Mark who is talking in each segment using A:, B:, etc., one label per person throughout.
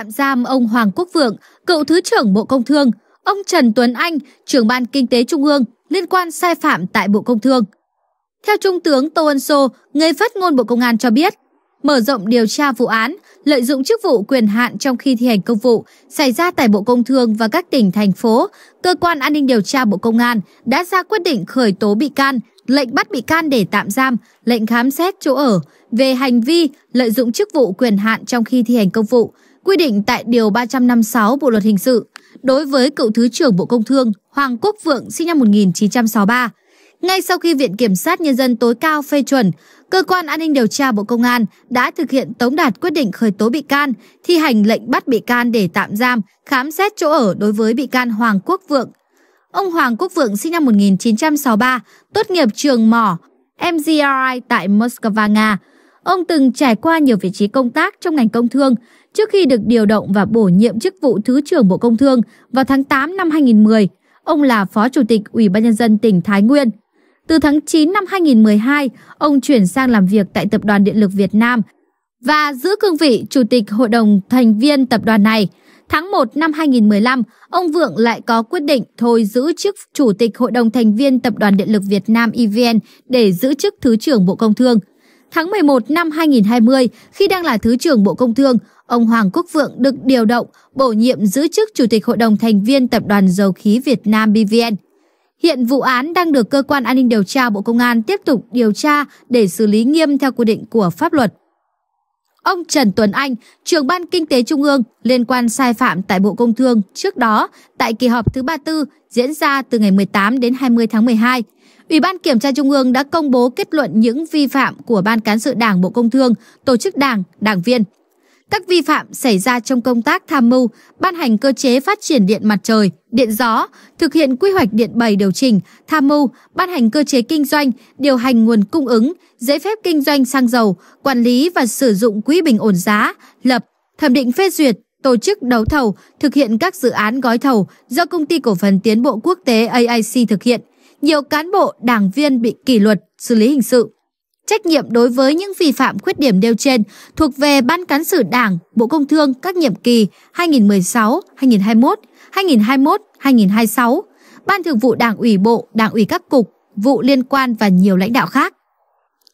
A: tạm giam ông Hoàng Quốc Vượng, cựu Thứ trưởng Bộ Công Thương, ông Trần Tuấn Anh, trưởng ban Kinh tế Trung ương liên quan sai phạm tại Bộ Công Thương. Theo Trung tướng Tô Ân Sô, người phát ngôn Bộ Công an cho biết, mở rộng điều tra vụ án lợi dụng chức vụ quyền hạn trong khi thi hành công vụ xảy ra tại Bộ Công Thương và các tỉnh, thành phố, cơ quan an ninh điều tra Bộ Công an đã ra quyết định khởi tố bị can, lệnh bắt bị can để tạm giam, lệnh khám xét chỗ ở về hành vi lợi dụng chức vụ quyền hạn trong khi thi hành công vụ, quy định tại Điều 356 Bộ Luật Hình sự đối với cựu Thứ trưởng Bộ Công Thương Hoàng Quốc Vượng sinh năm 1963. Ngay sau khi Viện Kiểm sát Nhân dân tối cao phê chuẩn, Cơ quan An ninh Điều tra Bộ Công an đã thực hiện tống đạt quyết định khởi tố bị can, thi hành lệnh bắt bị can để tạm giam, khám xét chỗ ở đối với bị can Hoàng Quốc Vượng. Ông Hoàng Quốc Vượng sinh năm 1963, tốt nghiệp trường mỏ MGRI tại Moscow, Nga. Ông từng trải qua nhiều vị trí công tác trong ngành công thương, trước khi được điều động và bổ nhiệm chức vụ Thứ trưởng Bộ Công Thương vào tháng 8 năm 2010. Ông là Phó Chủ tịch Ủy ban Nhân dân tỉnh Thái Nguyên. Từ tháng 9 năm 2012, ông chuyển sang làm việc tại Tập đoàn Điện lực Việt Nam và giữ cương vị Chủ tịch Hội đồng thành viên tập đoàn này. Tháng 1 năm 2015, ông Vượng lại có quyết định thôi giữ chức Chủ tịch Hội đồng thành viên Tập đoàn Điện lực Việt Nam EVN để giữ chức Thứ trưởng Bộ Công Thương. Tháng 11 năm 2020, khi đang là Thứ trưởng Bộ Công Thương, ông Hoàng Quốc Vượng được điều động, bổ nhiệm giữ chức Chủ tịch Hội đồng thành viên Tập đoàn Dầu khí Việt Nam BVN. Hiện vụ án đang được Cơ quan An ninh Điều tra Bộ Công an tiếp tục điều tra để xử lý nghiêm theo quy định của pháp luật. Ông Trần Tuấn Anh, trưởng ban kinh tế trung ương liên quan sai phạm tại Bộ Công Thương trước đó tại kỳ họp thứ 34 diễn ra từ ngày 18 đến 20 tháng 12, Ủy ban Kiểm tra Trung ương đã công bố kết luận những vi phạm của Ban Cán sự Đảng Bộ Công Thương, Tổ chức Đảng, Đảng viên. Các vi phạm xảy ra trong công tác tham mưu, ban hành cơ chế phát triển điện mặt trời, điện gió, thực hiện quy hoạch điện 7 điều chỉnh, tham mưu, ban hành cơ chế kinh doanh, điều hành nguồn cung ứng, giấy phép kinh doanh xăng dầu, quản lý và sử dụng quỹ bình ổn giá, lập, thẩm định phê duyệt, tổ chức đấu thầu, thực hiện các dự án gói thầu do công ty cổ phần tiến bộ quốc tế AIC thực hiện, nhiều cán bộ, đảng viên bị kỷ luật, xử lý hình sự. Trách nhiệm đối với những vi phạm khuyết điểm nêu trên thuộc về Ban Cán sự Đảng, Bộ Công Thương các nhiệm kỳ 2016, 2021, 2021, 2026, Ban Thường vụ Đảng ủy Bộ, Đảng ủy các cục, vụ liên quan và nhiều lãnh đạo khác.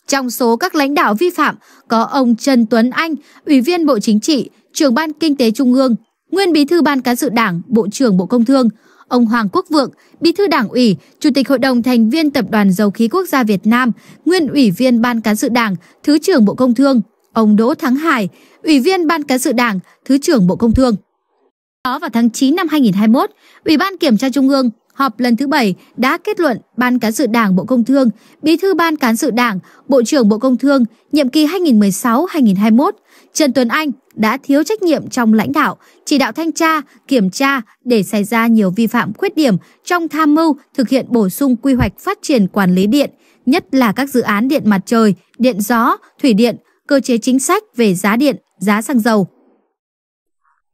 A: Trong số các lãnh đạo vi phạm có ông Trần Tuấn Anh, Ủy viên Bộ Chính trị, Trưởng ban Kinh tế Trung ương, Nguyên Bí thư Ban Cán sự Đảng, Bộ trưởng Bộ Công Thương, ông Hoàng Quốc Vượng, Bí thư Đảng ủy, Chủ tịch Hội đồng thành viên Tập đoàn Dầu khí Quốc gia Việt Nam, nguyên ủy viên Ban cán sự Đảng, Thứ trưởng Bộ Công Thương, ông Đỗ Thắng Hải, ủy viên Ban cán sự Đảng, Thứ trưởng Bộ Công Thương. Đó vào tháng 9 năm 2021, Ủy ban Kiểm tra Trung ương họp lần thứ bảy đã kết luận Ban cán sự Đảng Bộ Công Thương, Bí thư Ban cán sự Đảng, Bộ trưởng Bộ Công Thương nhiệm kỳ 2016-2021 Trần Tuấn Anh đã thiếu trách nhiệm trong lãnh đạo, chỉ đạo thanh tra, kiểm tra để xảy ra nhiều vi phạm khuyết điểm trong tham mưu thực hiện bổ sung quy hoạch phát triển quản lý điện, nhất là các dự án điện mặt trời, điện gió, thủy điện, cơ chế chính sách về giá điện, giá xăng dầu.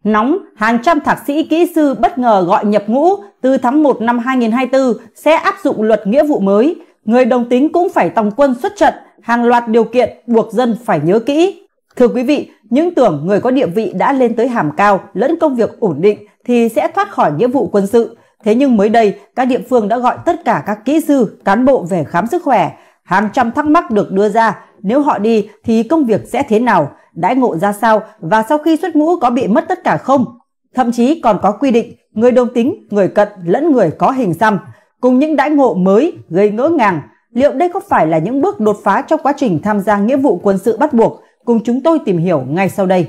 A: Nóng, hàng
B: trăm thạc sĩ kỹ sư bất ngờ gọi nhập ngũ từ tháng 1 năm 2024 sẽ áp dụng luật nghĩa vụ mới. Người đồng tính cũng phải tòng quân xuất trận, hàng loạt điều kiện buộc dân phải nhớ kỹ. Thưa quý vị, những tưởng người có địa vị đã lên tới hàm cao lẫn công việc ổn định thì sẽ thoát khỏi nghĩa vụ quân sự. Thế nhưng mới đây, các địa phương đã gọi tất cả các kỹ sư, cán bộ về khám sức khỏe. Hàng trăm thắc mắc được đưa ra, nếu họ đi thì công việc sẽ thế nào, đãi ngộ ra sao và sau khi xuất ngũ có bị mất tất cả không? Thậm chí còn có quy định người đồng tính, người cận lẫn người có hình xăm. Cùng những đãi ngộ mới gây ngỡ ngàng, liệu đây có phải là những bước đột phá trong quá trình tham gia nghĩa vụ quân sự bắt buộc cùng chúng tôi tìm hiểu ngay sau đây.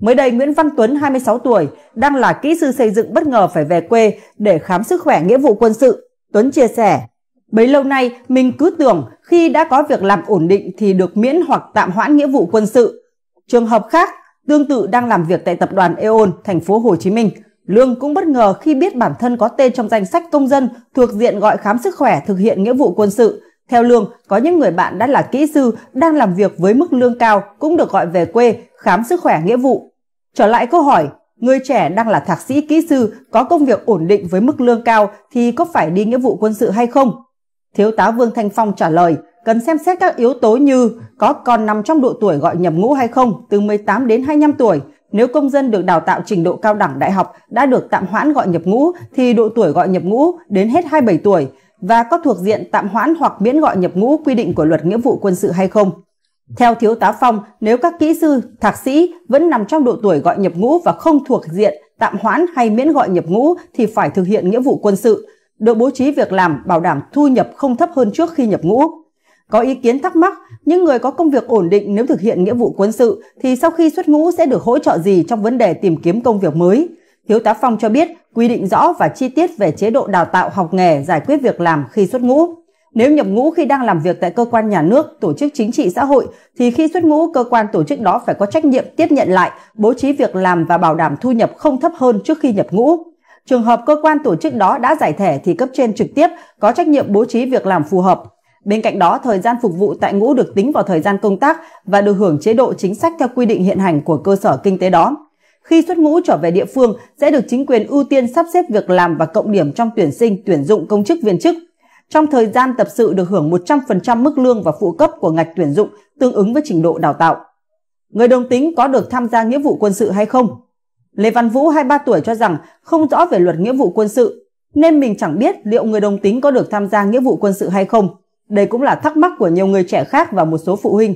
B: Mới đây, Nguyễn Văn Tuấn, 26 tuổi, đang là kỹ sư xây dựng bất ngờ phải về quê để khám sức khỏe nghĩa vụ quân sự. Tuấn chia sẻ, bấy lâu nay mình cứ tưởng khi đã có việc làm ổn định thì được miễn hoặc tạm hoãn nghĩa vụ quân sự. Trường hợp khác, tương tự đang làm việc tại tập đoàn Eon, thành phố Hồ Chí Minh. Lương cũng bất ngờ khi biết bản thân có tên trong danh sách công dân thuộc diện gọi khám sức khỏe thực hiện nghĩa vụ quân sự theo lương, có những người bạn đã là kỹ sư, đang làm việc với mức lương cao cũng được gọi về quê khám sức khỏe nghĩa vụ. Trở lại câu hỏi, người trẻ đang là thạc sĩ kỹ sư có công việc ổn định với mức lương cao thì có phải đi nghĩa vụ quân sự hay không? Thiếu tá Vương Thanh Phong trả lời, cần xem xét các yếu tố như có còn nằm trong độ tuổi gọi nhập ngũ hay không, từ 18 đến 25 tuổi. Nếu công dân được đào tạo trình độ cao đẳng đại học đã được tạm hoãn gọi nhập ngũ thì độ tuổi gọi nhập ngũ đến hết 27 tuổi và có thuộc diện tạm hoãn hoặc miễn gọi nhập ngũ quy định của luật nghĩa vụ quân sự hay không. Theo Thiếu tá Phong, nếu các kỹ sư, thạc sĩ vẫn nằm trong độ tuổi gọi nhập ngũ và không thuộc diện tạm hoãn hay miễn gọi nhập ngũ thì phải thực hiện nghĩa vụ quân sự, được bố trí việc làm bảo đảm thu nhập không thấp hơn trước khi nhập ngũ. Có ý kiến thắc mắc, những người có công việc ổn định nếu thực hiện nghĩa vụ quân sự thì sau khi xuất ngũ sẽ được hỗ trợ gì trong vấn đề tìm kiếm công việc mới? Thiếu tá Phong cho biết quy định rõ và chi tiết về chế độ đào tạo học nghề giải quyết việc làm khi xuất ngũ. Nếu nhập ngũ khi đang làm việc tại cơ quan nhà nước, tổ chức chính trị xã hội thì khi xuất ngũ cơ quan tổ chức đó phải có trách nhiệm tiếp nhận lại, bố trí việc làm và bảo đảm thu nhập không thấp hơn trước khi nhập ngũ. Trường hợp cơ quan tổ chức đó đã giải thể thì cấp trên trực tiếp có trách nhiệm bố trí việc làm phù hợp. Bên cạnh đó, thời gian phục vụ tại ngũ được tính vào thời gian công tác và được hưởng chế độ chính sách theo quy định hiện hành của cơ sở kinh tế đó. Khi xuất ngũ trở về địa phương sẽ được chính quyền ưu tiên sắp xếp việc làm và cộng điểm trong tuyển sinh, tuyển dụng công chức viên chức. Trong thời gian tập sự được hưởng 100% mức lương và phụ cấp của ngạch tuyển dụng tương ứng với trình độ đào tạo. Người đồng tính có được tham gia nghĩa vụ quân sự hay không? Lê Văn Vũ 23 tuổi cho rằng không rõ về luật nghĩa vụ quân sự nên mình chẳng biết liệu người đồng tính có được tham gia nghĩa vụ quân sự hay không. Đây cũng là thắc mắc của nhiều người trẻ khác và một số phụ huynh.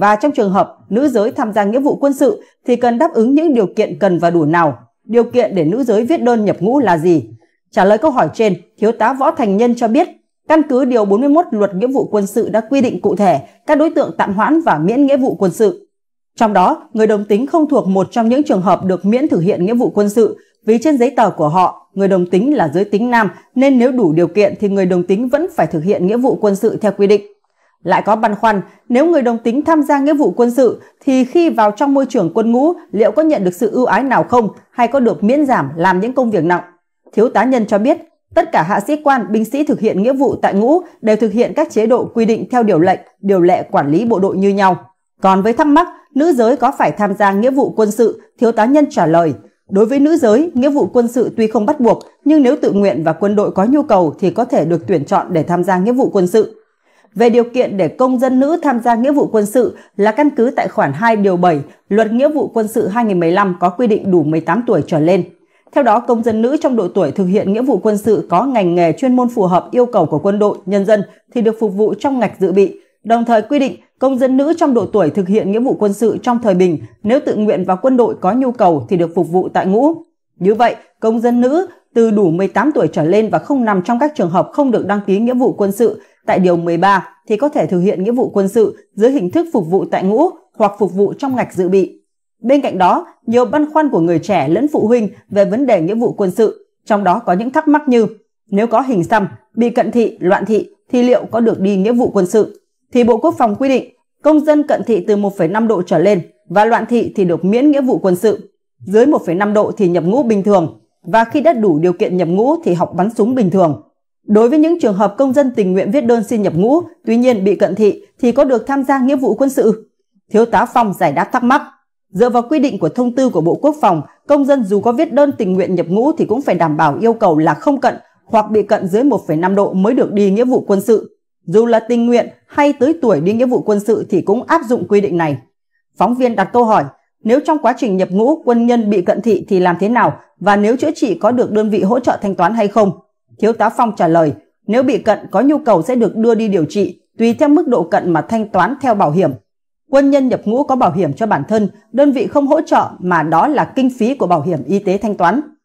B: Và trong trường hợp nữ giới tham gia nghĩa vụ quân sự thì cần đáp ứng những điều kiện cần và đủ nào? Điều kiện để nữ giới viết đơn nhập ngũ là gì? Trả lời câu hỏi trên, Thiếu tá Võ Thành Nhân cho biết, căn cứ Điều 41 Luật Nghĩa vụ quân sự đã quy định cụ thể các đối tượng tạm hoãn và miễn nghĩa vụ quân sự. Trong đó, người đồng tính không thuộc một trong những trường hợp được miễn thực hiện nghĩa vụ quân sự vì trên giấy tờ của họ, người đồng tính là giới tính nam nên nếu đủ điều kiện thì người đồng tính vẫn phải thực hiện nghĩa vụ quân sự theo quy định. Lại có băn khoăn, nếu người đồng tính tham gia nghĩa vụ quân sự thì khi vào trong môi trường quân ngũ liệu có nhận được sự ưu ái nào không hay có được miễn giảm làm những công việc nặng? Thiếu tá nhân cho biết, tất cả hạ sĩ quan, binh sĩ thực hiện nghĩa vụ tại ngũ đều thực hiện các chế độ quy định theo điều lệnh, điều lệ quản lý bộ đội như nhau. Còn với thắc mắc, nữ giới có phải tham gia nghĩa vụ quân sự, thiếu tá nhân trả lời, đối với nữ giới, nghĩa vụ quân sự tuy không bắt buộc, nhưng nếu tự nguyện và quân đội có nhu cầu thì có thể được tuyển chọn để tham gia nghĩa vụ quân sự về điều kiện để công dân nữ tham gia nghĩa vụ quân sự là căn cứ tại khoản 2 điều 7 Luật Nghĩa vụ quân sự 2015 có quy định đủ 18 tuổi trở lên. Theo đó, công dân nữ trong độ tuổi thực hiện nghĩa vụ quân sự có ngành nghề chuyên môn phù hợp yêu cầu của quân đội, nhân dân thì được phục vụ trong ngạch dự bị. Đồng thời quy định công dân nữ trong độ tuổi thực hiện nghĩa vụ quân sự trong thời bình nếu tự nguyện và quân đội có nhu cầu thì được phục vụ tại ngũ. Như vậy, công dân nữ từ đủ 18 tuổi trở lên và không nằm trong các trường hợp không được đăng ký nghĩa vụ quân sự tại Điều 13 thì có thể thực hiện nghĩa vụ quân sự dưới hình thức phục vụ tại ngũ hoặc phục vụ trong ngạch dự bị. Bên cạnh đó, nhiều băn khoăn của người trẻ lẫn phụ huynh về vấn đề nghĩa vụ quân sự, trong đó có những thắc mắc như nếu có hình xăm, bị cận thị, loạn thị thì liệu có được đi nghĩa vụ quân sự? Thì Bộ Quốc phòng quy định công dân cận thị từ 1,5 độ trở lên và loạn thị thì được miễn nghĩa vụ quân sự. Dưới 1,5 độ thì nhập ngũ bình thường và khi đã đủ điều kiện nhập ngũ thì học bắn súng bình thường. Đối với những trường hợp công dân tình nguyện viết đơn xin nhập ngũ, tuy nhiên bị cận thị thì có được tham gia nghĩa vụ quân sự. Thiếu tá Phong giải đáp thắc mắc. Dựa vào quy định của thông tư của Bộ Quốc phòng, công dân dù có viết đơn tình nguyện nhập ngũ thì cũng phải đảm bảo yêu cầu là không cận hoặc bị cận dưới 1,5 độ mới được đi nghĩa vụ quân sự. Dù là tình nguyện hay tới tuổi đi nghĩa vụ quân sự thì cũng áp dụng quy định này. Phóng viên đặt câu hỏi, nếu trong quá trình nhập ngũ quân nhân bị cận thị thì làm thế nào và nếu chữa trị có được đơn vị hỗ trợ thanh toán hay không? Thiếu tá Phong trả lời, nếu bị cận có nhu cầu sẽ được đưa đi điều trị, tùy theo mức độ cận mà thanh toán theo bảo hiểm. Quân nhân nhập ngũ có bảo hiểm cho bản thân, đơn vị không hỗ trợ mà đó là kinh phí của bảo hiểm y tế thanh toán.